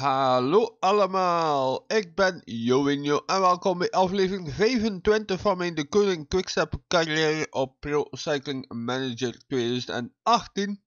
Hallo allemaal, ik ben Joinjo en welkom bij aflevering 25 van mijn De Koning Quickstep carrière op Pro Cycling Manager 2018.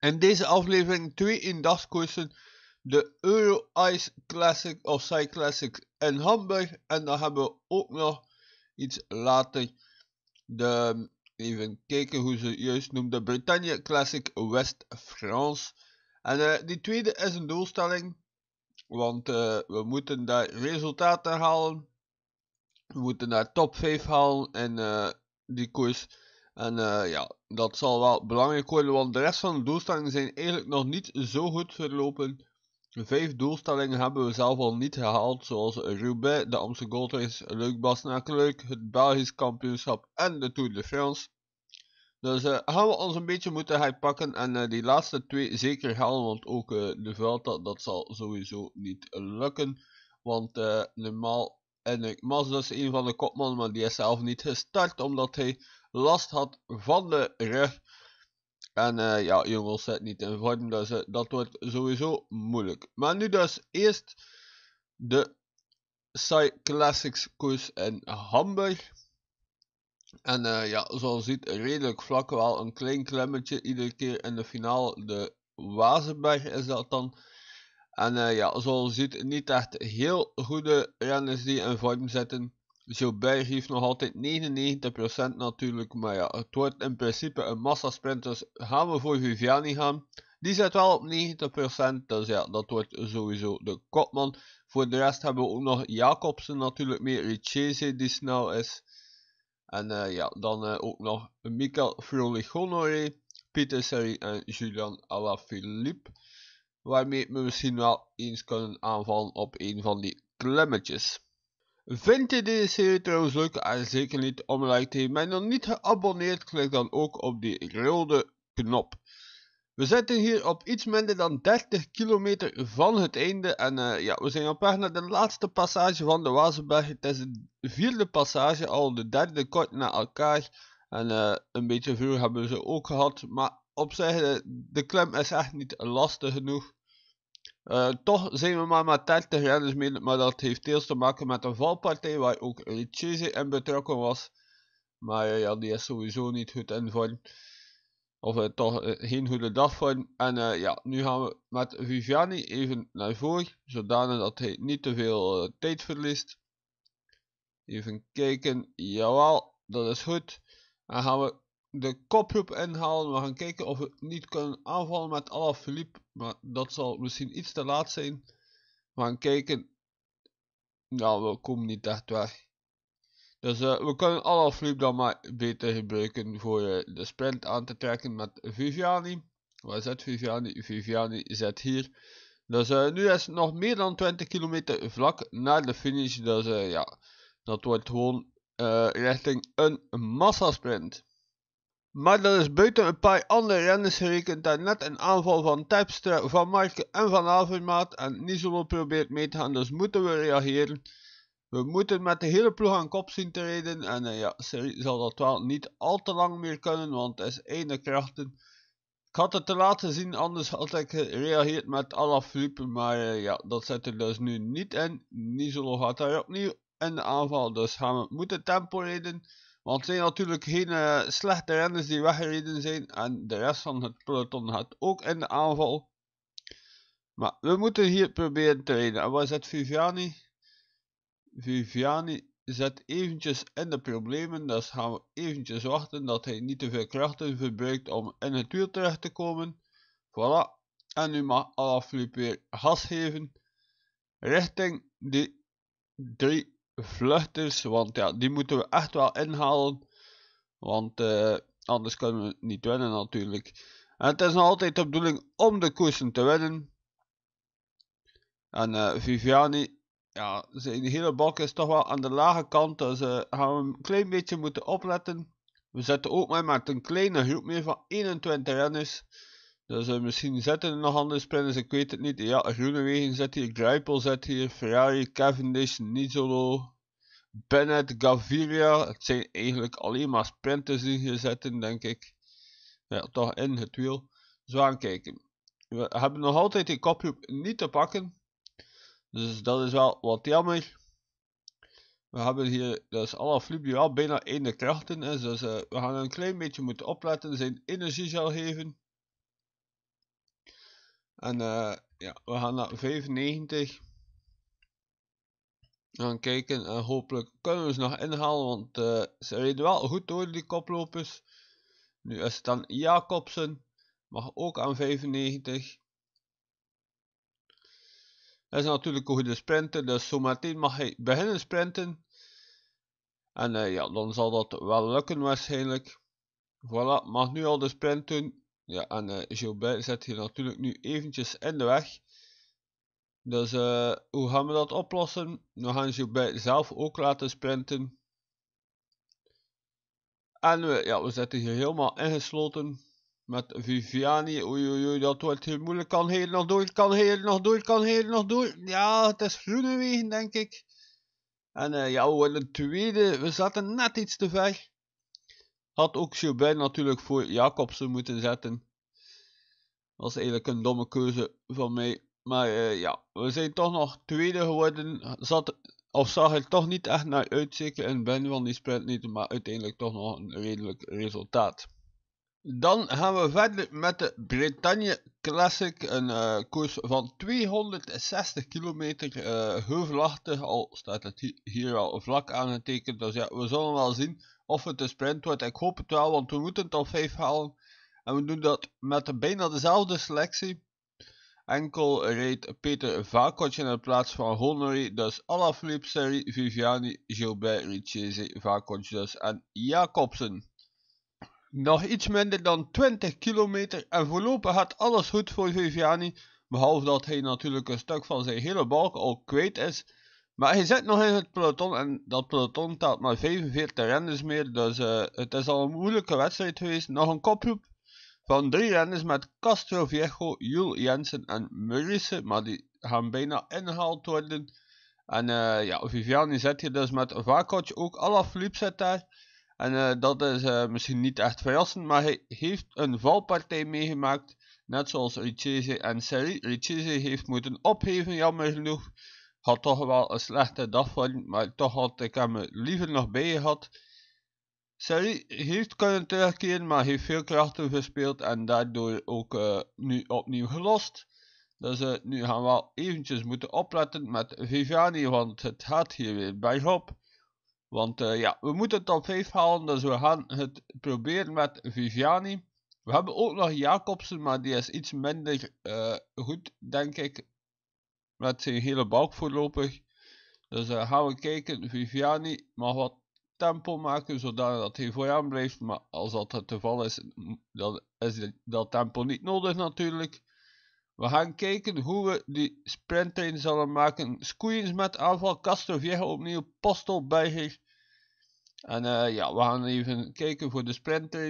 In deze aflevering twee eendagskoersen, de Euro Ice Classic of Cyclassic Classic in Hamburg en dan hebben we ook nog iets later de, even kijken hoe ze juist de Bretagne Classic West France. En eh, die tweede is een doelstelling, want eh, we moeten daar resultaten halen. We moeten daar top 5 halen in eh, die koers. En ja, dat zal wel belangrijk worden, want de rest van de doelstellingen zijn eigenlijk nog niet zo goed verlopen. Vijf doelstellingen hebben we zelf al niet gehaald, zoals Roubaix, de Amsterdam Gold Race, Leuk het Belgisch kampioenschap en de Tour de France. Dus uh, gaan we ons een beetje moeten pakken en eh, die laatste twee zeker halen, want ook eh, de Vuelta, dat zal sowieso niet lukken. Want normaal, en Mas dus een van de kopman maar die is zelf niet gestart, omdat hij last had van de rug. En ja, jongens zit niet in vorm, dus dat wordt sowieso moeilijk. Maar nu dus eerst de Cyclassics koers in Hamburg. En eh, ja, zoals je ziet, redelijk vlak wel een klein klemmetje iedere keer in de finale. De Wazenberg is dat dan. En eh, ja, zoals je ziet, niet echt heel goede renners die in vorm zitten. Gilbert heeft nog altijd 99% natuurlijk, maar ja, het wordt in principe een massasprint, dus gaan we voor Viviani gaan. Die zit wel op 90%, dus ja, dat wordt sowieso de kopman. Voor de rest hebben we ook nog Jacobsen natuurlijk meer, Richese die snel is. En eh, ja, dan eh, ook nog Mika Honoré, Peter Serry en Julian Alaphilippe. Waarmee we misschien wel eens kunnen aanvallen op een van die klemmetjes. Vind je deze serie trouwens leuk en ah, zeker niet om like te geven. Ben nog niet geabonneerd, klik dan ook op die rode knop. We zitten hier op iets minder dan 30 kilometer van het einde en eh, ja, we zijn op weg naar de laatste passage van de Wazenberg. Het is de vierde passage, al de derde kort na elkaar. En eh, een beetje vuur hebben we ze ook gehad, maar op eh, de klim is echt niet lastig genoeg. toch zijn we maar met 30 renners mee, maar dat heeft deels te maken met een valpartij waar ook Richese in betrokken was. Maar ja, die is sowieso niet goed in vorm. Of het eh, toch eh, geen goede dag voor En eh, ja, nu gaan we met Viviani even naar voren. Zodanig dat hij niet te veel tijd verliest. Even kijken. Jawel, dat is goed. Dan gaan we de koproep inhalen. We gaan kijken of we niet kunnen aanvallen met Alaphilippe. Maar dat zal misschien iets te laat zijn. We gaan kijken. Nou, we komen niet echt weg. Dus eh, we kunnen alle vloep dan maar beter gebruiken voor eh, de sprint aan te trekken met Viviani. Waar zit Viviani? Viviani zit hier. Dus eh, nu is het nog meer dan 20 kilometer vlak naar de finish. Dus ja, dat wordt gewoon richting een massasprint. Maar dat is buiten een paar andere renners gerekend daar net een aanval van Tapstra, Van Marken en Van Avermaat. En niet probeert mee te gaan, dus moeten we reageren. We moeten met de hele ploeg aan kop zien te rijden En eh, ja, Serie zal dat wel niet al te lang meer kunnen, want het is ene krachten. Ik had het te laten zien, anders had ik gereageerd met Alaphilippe. Maar eh, ja, dat zit er dus nu niet in. Nisolo gaat daar opnieuw in de aanval. Dus gaan we moeten tempo rijden. Want het zijn natuurlijk geen eh, slechte renners die weggereden zijn. En de rest van het peloton gaat ook in de aanval. Maar we moeten hier proberen te rijden. En waar zit Viviani? Viviani zet eventjes in de problemen, dus gaan we eventjes wachten dat hij niet te veel krachten verbruikt om in het wiel terecht te komen. Voilà. En nu mag Alaphilippe weer gas geven richting die drie vluchters, want ja, die moeten we echt wel inhalen, want eh, anders kunnen we niet winnen natuurlijk. het is nog altijd de bedoeling om de koersen te winnen. En eh, Viviani ja, zijn hele balk is toch wel aan de lage kant. Dus uh, gaan we een klein beetje moeten opletten. We zetten ook maar met een kleine groep meer van 21 renners. Dus uh, misschien zitten er nog andere sprinters, ik weet het niet. Ja, Groenewegen zit hier, Grijpel zit hier, Ferrari, Cavendish, Nizolo, Bennett, Gaviria. Het zijn eigenlijk alleen maar sprinters die hier zitten, denk ik. Ja, toch in het wiel. Zo dus aankijken. We hebben nog altijd die kopgroep niet te pakken. Dus dat is wel wat jammer. We hebben hier dus Flip die wel bijna de krachten is. Dus eh, we gaan een klein beetje moeten opletten. Zijn energie zal geven. En eh, ja, we gaan naar 95. We gaan kijken en hopelijk kunnen we ze nog inhalen. Want eh, ze reden wel goed door die koplopers. Nu is het dan Jacobsen. Mag ook aan 95. Dat is natuurlijk een goede sprinten. dus zometeen mag hij beginnen sprinten. En eh, ja, dan zal dat wel lukken waarschijnlijk. Voilà, mag nu al de sprint doen. Ja, en uh, Gilbert zit hier natuurlijk nu eventjes in de weg. Dus eh, hoe gaan we dat oplossen? We gaan Gilbert zelf ook laten sprinten. En we, ja, we zitten hier helemaal ingesloten. Met Viviani. Oei, oei, dat wordt heel moeilijk. Kan hier nog door, kan hier nog door, kan hier nog door. Ja, het is wegen denk ik. En eh, ja, we worden tweede. We zaten net iets te ver. Had ook bij natuurlijk voor Jacobsen moeten zetten. Was eigenlijk een domme keuze van mij. Maar eh, ja, we zijn toch nog tweede geworden. Zat, of zag er toch niet echt naar uit, zeker in Ben van die sprint niet. Maar uiteindelijk toch nog een redelijk resultaat. Dan gaan we verder met de Bretagne Classic, een eh, koers van 260 kilometer, uh, heuvelachtig, al staat het hier, al vlak aangetekend, dus ja, we zullen wel zien of het een sprint wordt, ik hoop het wel, want we moeten al 5 halen, en we doen dat met bijna dezelfde selectie, enkel reed Peter Vakotje in plaats van Honoré, dus Alaphilippe, Seri, Viviani, Gilbert, Richese, Vakotje dus, en Jacobsen. Nog iets minder dan 20 kilometer en voorlopig gaat alles goed voor Viviani, behalve dat hij natuurlijk een stuk van zijn hele balk al kwijt is. Maar hij zit nog in het peloton en dat peloton telt maar 45 renners meer, dus eh, het is al een moeilijke wedstrijd geweest. Nog een koproep van drie renners met Castro Viejo, Jul Jensen en Maurice, maar die gaan bijna ingehaald worden. En eh, ja, Viviani zit hier dus met Vakoc, ook liep zit daar. En eh, dat is eh, misschien niet echt verrassend, maar hij heeft een valpartij meegemaakt. Net zoals Richese en Seri. Richese heeft moeten opgeven, jammer genoeg. Had toch wel een slechte dag van, maar toch had ik hem liever nog bij gehad. Seri heeft kunnen terugkeren, maar heeft veel krachten verspeeld en daardoor ook eh, nu opnieuw gelost. Dus nu gaan we wel eventjes moeten opletten met Viviani, want het gaat hier weer bij bergop. Want eh, ja, we moeten het top 5 halen, dus we gaan het proberen met Viviani. We hebben ook nog Jacobsen, maar die is iets minder eh, goed, denk ik. Met zijn hele balk voorlopig. Dus uh, gaan we kijken. Viviani mag wat tempo maken, zodat hij vooraan blijft. Maar als dat het geval is, dan is dat tempo niet nodig natuurlijk. We gaan kijken hoe we die sprintrein zullen maken. Squeens met aanval, Castro Viejo opnieuw, Postel bij En eh, ja, we gaan even kijken voor de sprinter.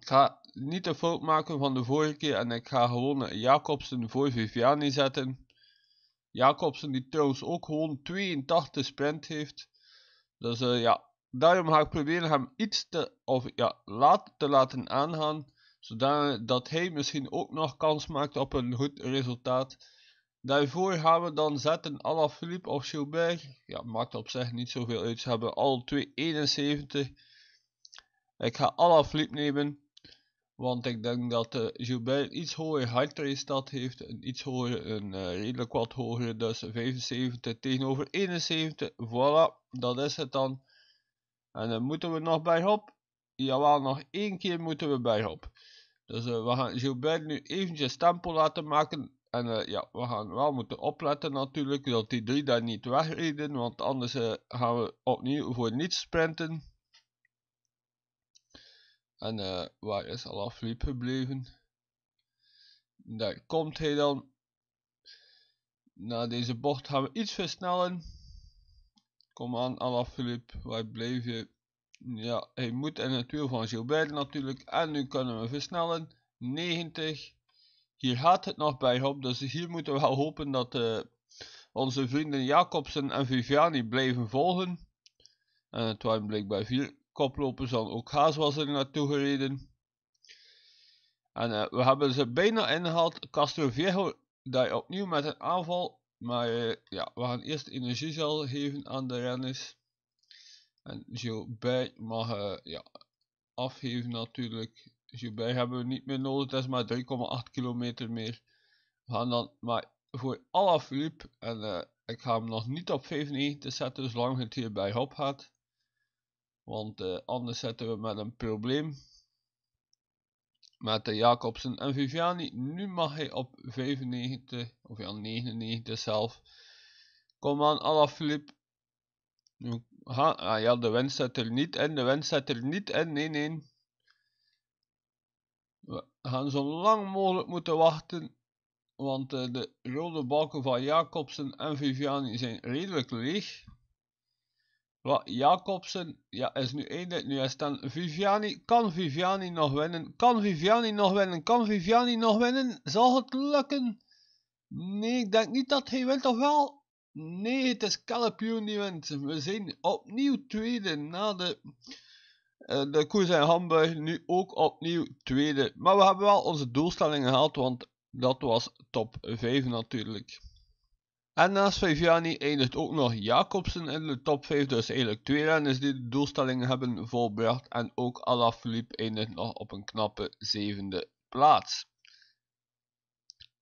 Ik ga niet de fout maken van de vorige keer en ik ga gewoon Jacobsen voor Viviani zetten. Jacobsen die trouwens ook gewoon 82 sprint heeft. Dus eh, ja, daarom ga ik proberen hem iets te, of, ja, laat, te laten aangaan zodat hij misschien ook nog kans maakt op een goed resultaat. Daarvoor gaan we dan zetten Alaphilippe of Gilbert. Ja, maakt op zich niet zoveel uit. Ze hebben al 2,71. Ik ga Alaphilippe nemen. Want ik denk dat uh, Gilbert iets hoger hardrace heeft. Een iets hoger, een eh, redelijk wat hogere Dus 75 tegenover 71. Voilà, dat is het dan. En dan moeten we nog bij Jawel, nog één keer moeten we op. Dus eh, we gaan Gilbert nu eventjes tempo laten maken. En eh, ja, we gaan wel moeten opletten natuurlijk dat die drie daar niet wegreden. Want anders eh, gaan we opnieuw voor niets sprinten. En waar is Alaphilippe gebleven? Daar komt hij dan. Na deze bocht gaan we iets versnellen. Kom aan Alaphilippe, waar bleef je? Ja, hij moet in het wiel van Gilbert natuurlijk. En nu kunnen we versnellen. 90. Hier gaat het nog bij op. Dus hier moeten we wel hopen dat eh, onze vrienden Jacobsen en Viviani blijven volgen. En eh, het waren blijkbaar vier koplopers. Dan ook Haas was er naartoe gereden. En eh, we hebben ze bijna ingehaald. Castro Viejo daar opnieuw met een aanval. Maar ja, we gaan eerst energie geven aan de renners. En bij mag eh, ja, afgeven natuurlijk. bij hebben we niet meer nodig. Dat is maar 3,8 kilometer meer. We gaan dan maar voor Alaphilippe. En eh, ik ga hem nog niet dus op 95 zetten. Zolang het bij hop gaat. Want eh, anders zetten we met een probleem. Met de Jacobsen en Viviani. Nu mag hij op 95. Of ja, 99 zelf. Kom aan Alaphilippe. Nu Ah, ja, de wens zit er niet in, de wens zet er niet in, nee, nee. We gaan zo lang mogelijk moeten wachten, want eh, de rode balken van Jacobsen en Viviani zijn redelijk leeg. Wat Jacobsen ja, is nu eindelijk, nu is dan Viviani. Kan Viviani nog winnen? Kan Viviani nog winnen? Kan Viviani nog winnen? Zal het lukken? Nee, ik denk niet dat hij wint, of wel? Nee, het is Calapio die We zijn opnieuw tweede na de, eh, de koers in Hamburg. Nu ook opnieuw tweede. Maar we hebben wel onze doelstellingen gehaald, want dat was top 5 natuurlijk. En naast Viviani eindigt ook nog Jacobsen in de top 5. Dus eigenlijk twee renners die de doelstelling hebben volbracht. En ook Alaphilippe eindigt nog op een knappe zevende plaats.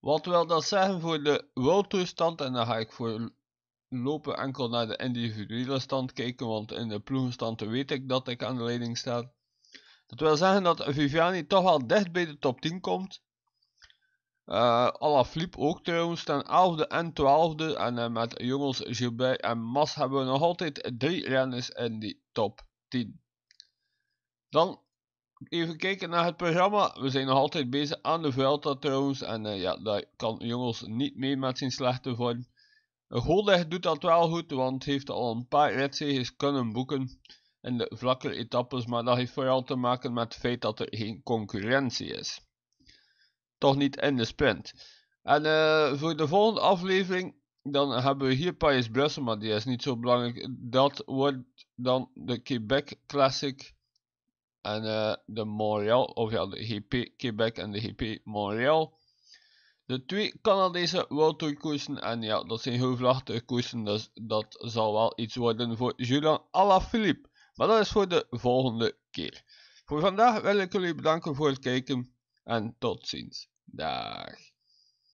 Wat wil dat zeggen voor de worldtoestand? En dan ga ik voor lopen enkel naar de individuele stand kijken, want in de ploegenstand weet ik dat ik aan de leiding sta. Dat wil zeggen dat Viviani toch wel dicht bij de top 10 komt. Alla eh, Alaphilippe ook trouwens, ten 11e en 12e. En eh, met jongens Gilbert en Mas hebben we nog altijd drie renners in die top 10. Dan even kijken naar het programma. We zijn nog altijd bezig aan de Vuelta trouwens. En eh, ja, daar kan jongens niet mee met zijn slechte vorm. Goldeg doet dat wel goed, want heeft al een paar races kunnen boeken in de vlakke etappes, maar dat heeft vooral te maken met het feit dat er geen concurrentie is. Toch niet in de sprint. En eh, voor de volgende aflevering, dan hebben we hier Paris-Brussel, maar die is niet zo belangrijk. Dat wordt dan de Quebec Classic en eh, de Montreal, of ja, de GP Quebec en de GP Montreal. De twee Canadese World En ja, dat zijn heel vlachte koersen, Dus dat zal wel iets worden voor Julien Alaphilippe. Maar dat is voor de volgende keer. Voor vandaag wil ik jullie bedanken voor het kijken. En tot ziens. Dag.